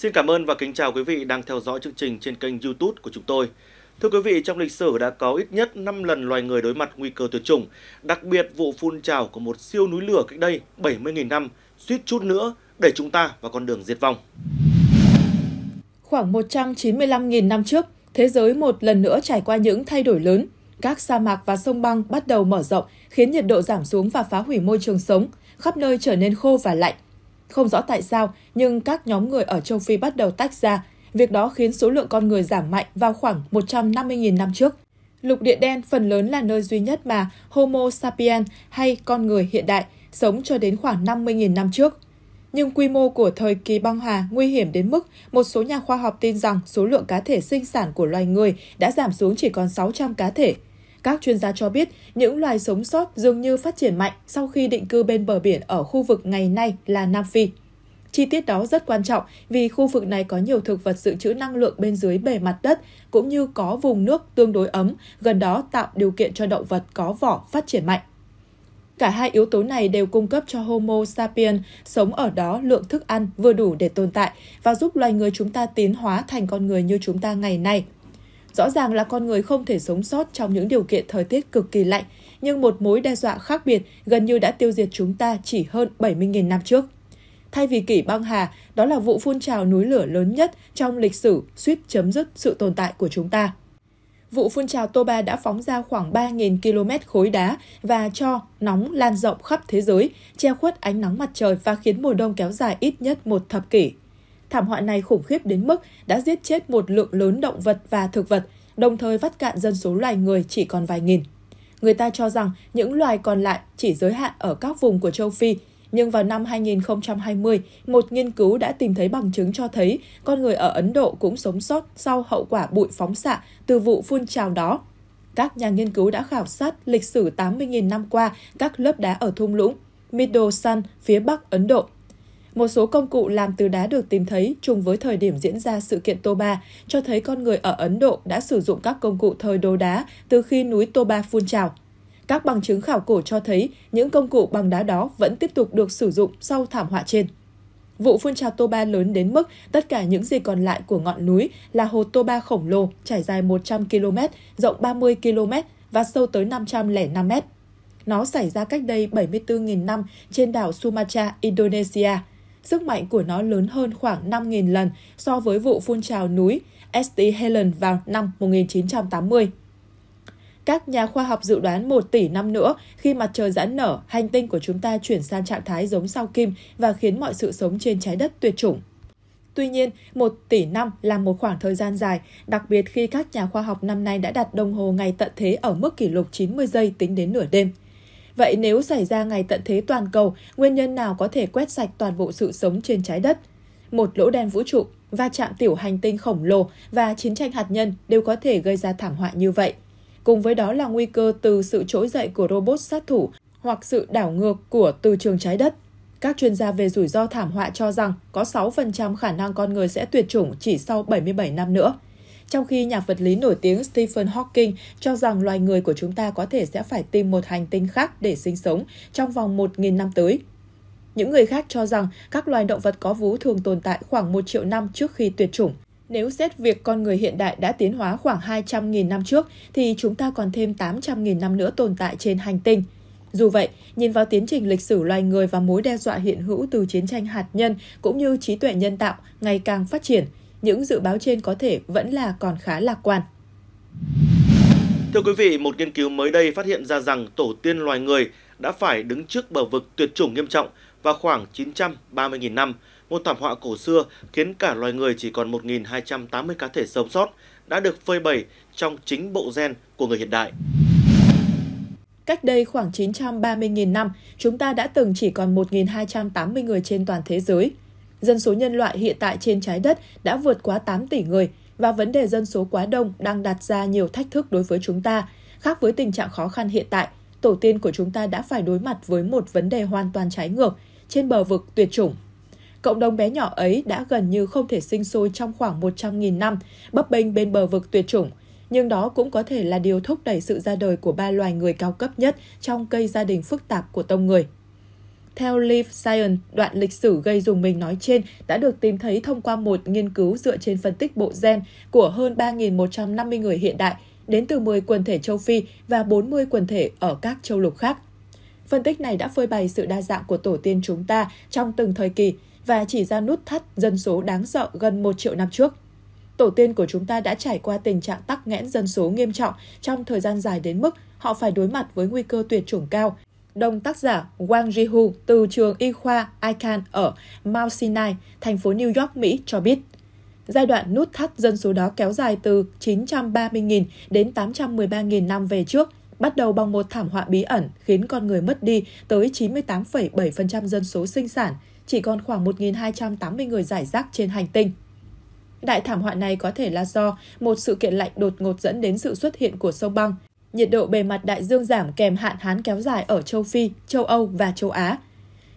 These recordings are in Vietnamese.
Xin cảm ơn và kính chào quý vị đang theo dõi chương trình trên kênh YouTube của chúng tôi. Thưa quý vị, trong lịch sử đã có ít nhất 5 lần loài người đối mặt nguy cơ tuyệt chủng, đặc biệt vụ phun trào của một siêu núi lửa cách đây 70.000 năm, suýt chút nữa đẩy chúng ta vào con đường diệt vong. Khoảng 195.000 năm trước, thế giới một lần nữa trải qua những thay đổi lớn. Các sa mạc và sông băng bắt đầu mở rộng, khiến nhiệt độ giảm xuống và phá hủy môi trường sống, khắp nơi trở nên khô và lạnh không rõ tại sao, nhưng các nhóm người ở châu Phi bắt đầu tách ra. Việc đó khiến số lượng con người giảm mạnh vào khoảng 150.000 năm trước. Lục địa đen phần lớn là nơi duy nhất mà Homo sapiens hay con người hiện đại sống cho đến khoảng 50.000 năm trước. Nhưng quy mô của thời kỳ băng hà nguy hiểm đến mức một số nhà khoa học tin rằng số lượng cá thể sinh sản của loài người đã giảm xuống chỉ còn 600 cá thể – các chuyên gia cho biết, những loài sống sót dường như phát triển mạnh sau khi định cư bên bờ biển ở khu vực ngày nay là Nam Phi. Chi tiết đó rất quan trọng vì khu vực này có nhiều thực vật dự trữ năng lượng bên dưới bề mặt đất, cũng như có vùng nước tương đối ấm, gần đó tạo điều kiện cho động vật có vỏ phát triển mạnh. Cả hai yếu tố này đều cung cấp cho Homo sapiens sống ở đó lượng thức ăn vừa đủ để tồn tại và giúp loài người chúng ta tiến hóa thành con người như chúng ta ngày nay – Rõ ràng là con người không thể sống sót trong những điều kiện thời tiết cực kỳ lạnh, nhưng một mối đe dọa khác biệt gần như đã tiêu diệt chúng ta chỉ hơn 70.000 năm trước. Thay vì kỷ băng hà, đó là vụ phun trào núi lửa lớn nhất trong lịch sử suýt chấm dứt sự tồn tại của chúng ta. Vụ phun trào Toba đã phóng ra khoảng 3.000 km khối đá và cho nóng lan rộng khắp thế giới, che khuất ánh nắng mặt trời và khiến mùa đông kéo dài ít nhất một thập kỷ. Thảm họa này khủng khiếp đến mức đã giết chết một lượng lớn động vật và thực vật, đồng thời vắt cạn dân số loài người chỉ còn vài nghìn. Người ta cho rằng những loài còn lại chỉ giới hạn ở các vùng của châu Phi, nhưng vào năm 2020, một nghiên cứu đã tìm thấy bằng chứng cho thấy con người ở Ấn Độ cũng sống sót sau hậu quả bụi phóng xạ từ vụ phun trào đó. Các nhà nghiên cứu đã khảo sát lịch sử 80.000 năm qua các lớp đá ở thung lũng Middle Sun phía bắc Ấn Độ một số công cụ làm từ đá được tìm thấy trùng với thời điểm diễn ra sự kiện Toba, cho thấy con người ở Ấn Độ đã sử dụng các công cụ thời đồ đá từ khi núi Toba phun trào. Các bằng chứng khảo cổ cho thấy những công cụ bằng đá đó vẫn tiếp tục được sử dụng sau thảm họa trên. Vụ phun trào Toba lớn đến mức tất cả những gì còn lại của ngọn núi là hồ Toba khổng lồ trải dài 100 km, rộng 30 km và sâu tới 505 m. Nó xảy ra cách đây 74.000 năm trên đảo Sumatra, Indonesia – Sức mạnh của nó lớn hơn khoảng 5.000 lần so với vụ phun trào núi St. Helens vào năm 1980 các nhà khoa học dự đoán 1 tỷ năm nữa khi mặt trời giãn nở, hành tinh của chúng ta chuyển sang trạng thái giống sao kim và khiến mọi sự sống trên trái đất tuyệt chủng. Tuy nhiên, 1 tỷ năm là một khoảng thời gian dài, đặc biệt khi các nhà khoa học năm nay đã đặt đồng hồ ngày tận thế ở mức kỷ lục 90 giây tính đến nửa đêm. Vậy nếu xảy ra ngày tận thế toàn cầu, nguyên nhân nào có thể quét sạch toàn bộ sự sống trên trái đất? Một lỗ đen vũ trụ, va chạm tiểu hành tinh khổng lồ và chiến tranh hạt nhân đều có thể gây ra thảm họa như vậy. Cùng với đó là nguy cơ từ sự trỗi dậy của robot sát thủ hoặc sự đảo ngược của từ trường trái đất. Các chuyên gia về rủi ro thảm họa cho rằng có 6% khả năng con người sẽ tuyệt chủng chỉ sau 77 năm nữa trong khi nhà vật lý nổi tiếng Stephen Hawking cho rằng loài người của chúng ta có thể sẽ phải tìm một hành tinh khác để sinh sống trong vòng 1.000 năm tới. Những người khác cho rằng các loài động vật có vú thường tồn tại khoảng 1 triệu năm trước khi tuyệt chủng. Nếu xét việc con người hiện đại đã tiến hóa khoảng 200.000 năm trước, thì chúng ta còn thêm 800.000 năm nữa tồn tại trên hành tinh. Dù vậy, nhìn vào tiến trình lịch sử loài người và mối đe dọa hiện hữu từ chiến tranh hạt nhân cũng như trí tuệ nhân tạo ngày càng phát triển, những dự báo trên có thể vẫn là còn khá lạc quan. Thưa quý vị, một nghiên cứu mới đây phát hiện ra rằng tổ tiên loài người đã phải đứng trước bờ vực tuyệt chủng nghiêm trọng vào khoảng 930.000 năm. Một thảm họa cổ xưa khiến cả loài người chỉ còn 1.280 cá thể sống sót đã được phơi bày trong chính bộ gen của người hiện đại. Cách đây khoảng 930.000 năm, chúng ta đã từng chỉ còn 1.280 người trên toàn thế giới – Dân số nhân loại hiện tại trên trái đất đã vượt quá 8 tỷ người và vấn đề dân số quá đông đang đặt ra nhiều thách thức đối với chúng ta. Khác với tình trạng khó khăn hiện tại, tổ tiên của chúng ta đã phải đối mặt với một vấn đề hoàn toàn trái ngược, trên bờ vực tuyệt chủng. Cộng đồng bé nhỏ ấy đã gần như không thể sinh sôi trong khoảng 100.000 năm, bấp bênh bên bờ vực tuyệt chủng. Nhưng đó cũng có thể là điều thúc đẩy sự ra đời của ba loài người cao cấp nhất trong cây gia đình phức tạp của tông người – theo Leaf Science, đoạn lịch sử gây dùng mình nói trên đã được tìm thấy thông qua một nghiên cứu dựa trên phân tích bộ gen của hơn 3.150 người hiện đại đến từ 10 quần thể châu Phi và 40 quần thể ở các châu lục khác. Phân tích này đã phơi bày sự đa dạng của tổ tiên chúng ta trong từng thời kỳ và chỉ ra nút thắt dân số đáng sợ gần 1 triệu năm trước. Tổ tiên của chúng ta đã trải qua tình trạng tắc nghẽn dân số nghiêm trọng trong thời gian dài đến mức họ phải đối mặt với nguy cơ tuyệt chủng cao đồng tác giả Wang Jihu từ trường y khoa ICANN ở Mount Sinai, thành phố New York, Mỹ cho biết. Giai đoạn nút thắt dân số đó kéo dài từ 930.000 đến 813.000 năm về trước, bắt đầu bằng một thảm họa bí ẩn khiến con người mất đi tới 98,7% dân số sinh sản, chỉ còn khoảng 1.280 người giải rác trên hành tinh. Đại thảm họa này có thể là do một sự kiện lạnh đột ngột dẫn đến sự xuất hiện của sông băng, nhiệt độ bề mặt đại dương giảm kèm hạn hán kéo dài ở châu Phi, châu Âu và châu Á.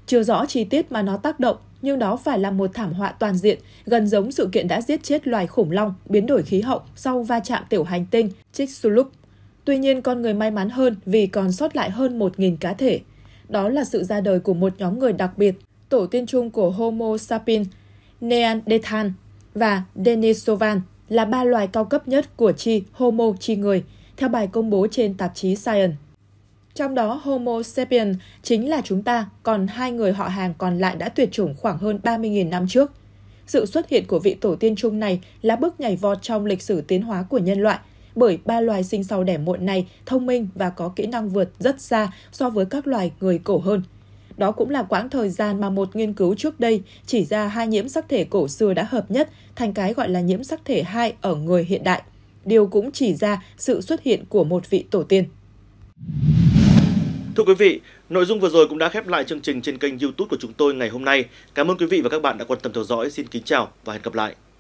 Chưa rõ chi tiết mà nó tác động, nhưng đó phải là một thảm họa toàn diện, gần giống sự kiện đã giết chết loài khủng long, biến đổi khí hậu sau va chạm tiểu hành tinh Chicxulub. Tuy nhiên, con người may mắn hơn vì còn sót lại hơn 1.000 cá thể. Đó là sự ra đời của một nhóm người đặc biệt, tổ tiên chung của Homo sapiens, Neanderthal và Denisovan là ba loài cao cấp nhất của chi Homo chi người – theo bài công bố trên tạp chí Science. Trong đó, Homo sapiens chính là chúng ta, còn hai người họ hàng còn lại đã tuyệt chủng khoảng hơn 30.000 năm trước. Sự xuất hiện của vị tổ tiên chung này là bước nhảy vọt trong lịch sử tiến hóa của nhân loại, bởi ba loài sinh sau đẻ muộn này thông minh và có kỹ năng vượt rất xa so với các loài người cổ hơn. Đó cũng là quãng thời gian mà một nghiên cứu trước đây chỉ ra hai nhiễm sắc thể cổ xưa đã hợp nhất thành cái gọi là nhiễm sắc thể 2 ở người hiện đại điều cũng chỉ ra sự xuất hiện của một vị tổ tiên. Thưa quý vị, nội dung vừa rồi cũng đã khép lại chương trình trên kênh YouTube của chúng tôi ngày hôm nay. Cảm ơn quý vị và các bạn đã quan tâm theo dõi. Xin kính chào và hẹn gặp lại.